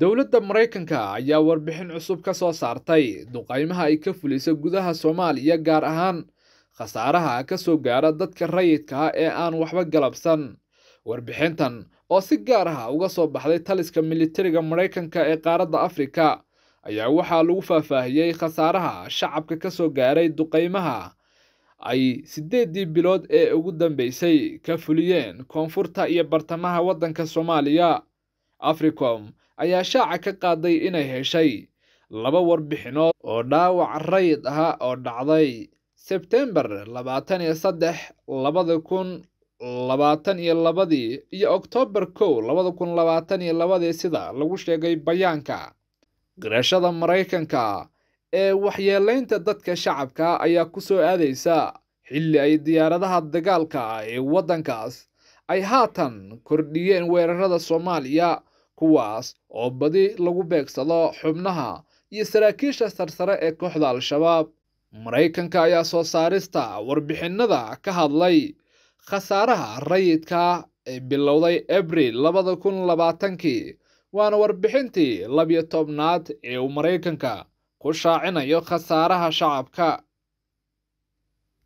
dowladda maraykanka ayaa warbixin cusub ka soo saartay duqaymaha ay ka fulisa gudaha soomaaliya gaar ahaan khasaaraha ka soo gaara dadka rayidka ah ee aan waxba galabsan warbixintan oo si gaar ah uga soo baxday taliska militariga maraykanka ee qaaradda afrika ayaa waxaa lagu faahfaahiyey khasaaraha shacabka ka soo gaaray duqaymaha ay siddeeddii bilood ee ugu dambaysay ka fuliyeen koonfurta iyo bartamaha waddanka soomaaliya africom ayaa shaaca ka qaaday inay heshay laba warbixinood oo dhaawac rayid aha oo dhacday sebtembar labaatan iyo saddex labada kun labaatan iyo labadii iyo oktoobar kow labada kun labaatan iyo labadii sida lagu sheegay bayaanka qirashada maraykanka ee waxyeelaynta dadka shacabka ayaa ku soo aadaysa xilli ay diyaaradaha dagaalka ee waddankaas ay haatan kordhiyeen weerarada soomaaliya kuwaas oo badi lagu beegsado xubnaha iyo saraakiisha sarsare ee kooxda al-shabaab maraykanka ayaa soo saarista warbixinada ka hadlay khasaaraha rayidka ee bilowday abril labada kun labaatankii waana warbixintii labiyo tobnaad ee uu maraykanka ku shaacinayo khasaaraha shacabka